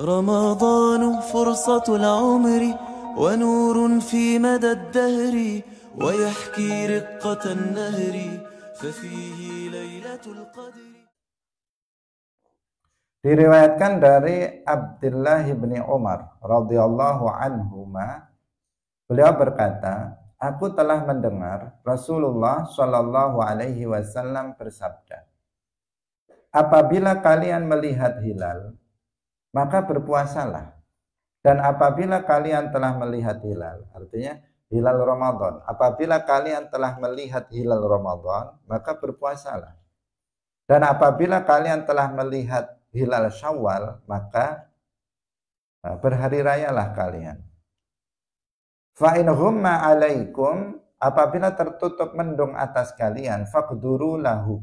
رمضان فرصة العمر ونور في مدى الدهر ويحكي رقة النهر ففيه ليلة القدر Diriwayatkan dari Abdullah bin Umar radhiyallahu anhuma beliau berkata aku telah mendengar Rasulullah shallallahu alaihi wasallam bersabda apabila kalian melihat hilal maka berpuasalah. Dan apabila kalian telah melihat hilal, artinya hilal Ramadan. Apabila kalian telah melihat hilal Ramadan, maka berpuasalah. Dan apabila kalian telah melihat hilal Syawal, maka e, berhari rayalah kalian. Fa in humma alaikum apabila tertutup mendung atas kalian faqduru lahu.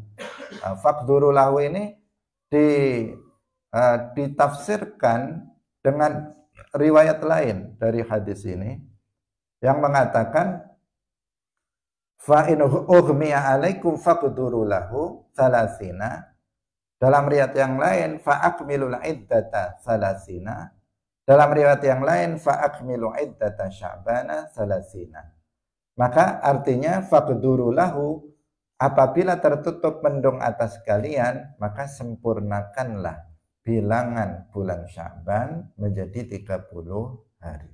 E, ini di uh, ditafsirkan dengan riwayat lain dari hadis ini yang mengatakan fa in ughmiya alaikum faqduru lahu salasina dalam riwayat yang lain fa akmilul iddata salasina dalam riwayat yang lain fa akmilu iddata sya'bana salasina maka artinya faqduru lahu apabila tertutup mendung atas kalian maka sempurnakanlah bilangan bulan Syaban menjadi 30 hari.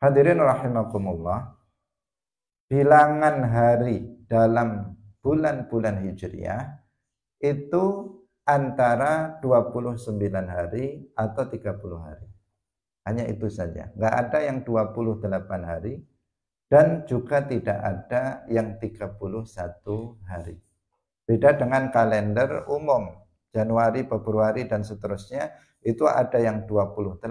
Hadirin rahimakumullah, bilangan hari dalam bulan-bulan Hijriah itu antara 29 hari atau 30 hari. Hanya itu saja. Nggak ada yang 28 hari dan juga tidak ada yang 31 hari. Beda dengan kalender umum Januari, Februari, dan seterusnya, itu ada yang 28,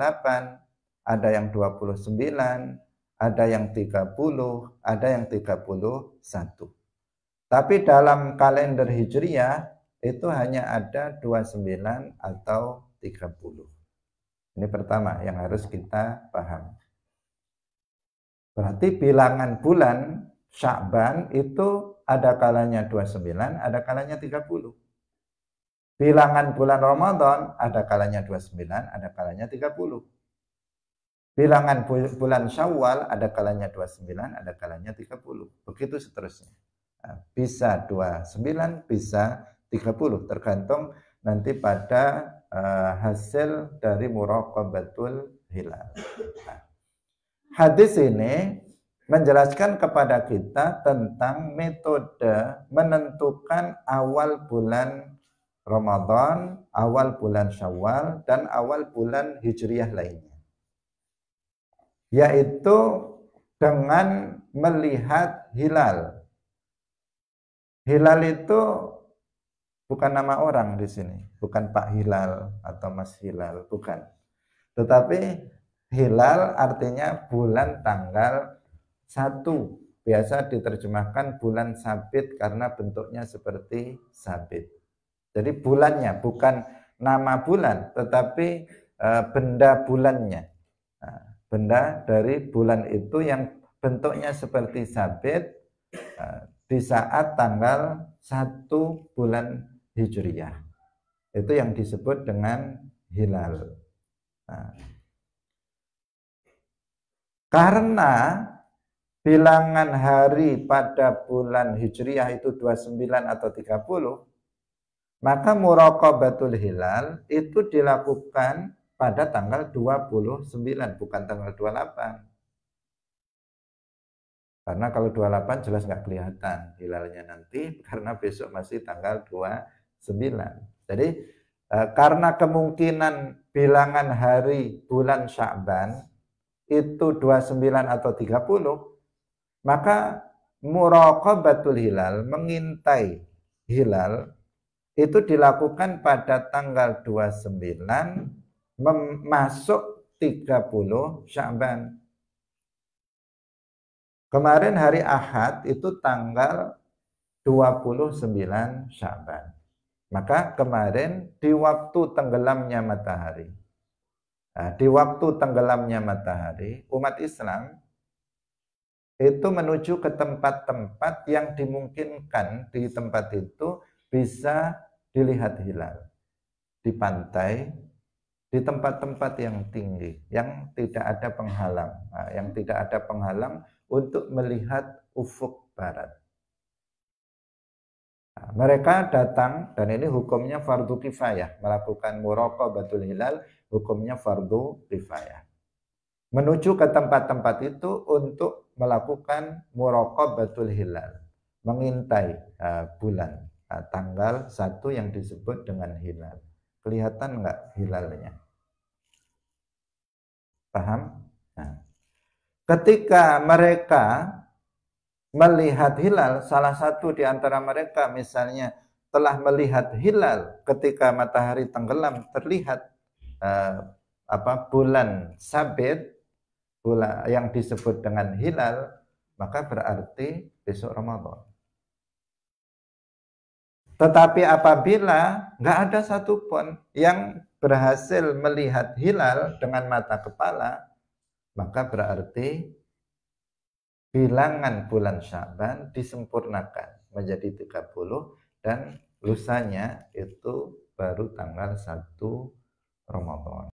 ada yang 29, ada yang 30, ada yang 31. Tapi dalam kalender Hijriah itu hanya ada 29 atau 30. Ini pertama yang harus kita paham. Berarti bilangan bulan Syakban itu ada kalanya 29, ada kalanya 30. Bilangan bulan Ramadan ada kalanya 29, ada kalanya 30. Bilangan bulan Syawal ada kalanya 29, ada kalanya 30. Begitu seterusnya. Nah, bisa 29, bisa 30 tergantung nanti pada uh, hasil dari muraqabatul hilal. Nah, hadis ini menjelaskan kepada kita tentang metode menentukan awal bulan Ramadan, awal bulan Syawal, dan awal bulan Hijriyah lainnya. Yaitu dengan melihat hilal. Hilal itu bukan nama orang di sini, bukan Pak Hilal atau Mas Hilal, bukan. Tetapi hilal artinya bulan tanggal satu. biasa diterjemahkan bulan sabit karena bentuknya seperti sabit. Jadi bulannya bukan nama bulan, tetapi eh, benda bulannya. Nah, benda dari bulan itu yang bentuknya seperti sabit eh, di saat tanggal satu bulan hijriah, Itu yang disebut dengan hilal. Nah, karena bilangan hari pada bulan Hijriah itu 29 atau 30, maka Batul hilal itu dilakukan pada tanggal 29 bukan tanggal 28. Karena kalau 28 jelas nggak kelihatan hilalnya nanti karena besok masih tanggal 29. Jadi e, karena kemungkinan bilangan hari bulan Sya'ban itu 29 atau 30, maka Batul hilal mengintai hilal itu dilakukan pada tanggal 29 masuk 30 Syaban. Kemarin hari Ahad itu tanggal 29 Syaban. Maka kemarin di waktu tenggelamnya matahari. Nah, di waktu tenggelamnya matahari, umat Islam itu menuju ke tempat-tempat yang dimungkinkan di tempat itu bisa dilihat hilal di pantai, di tempat-tempat yang tinggi, yang tidak ada penghalang, nah, yang tidak ada penghalang untuk melihat ufuk barat. Nah, mereka datang dan ini hukumnya fardu kifayah, melakukan muroko batul hilal, hukumnya fardu kifayah. Menuju ke tempat-tempat itu untuk melakukan muroko batul hilal, mengintai uh, bulan. Ah, tanggal satu yang disebut dengan hilal. Kelihatan enggak hilalnya? Paham? Nah. Ketika mereka melihat hilal, salah satu di antara mereka misalnya telah melihat hilal ketika matahari tenggelam terlihat eh, apa bulan sabit bulan yang disebut dengan hilal maka berarti besok Ramadan. Tetapi apabila nggak ada satupun yang berhasil melihat hilal dengan mata kepala, maka berarti bilangan bulan Syaban disempurnakan menjadi 30 dan lusanya itu baru tanggal 1 Ramadan.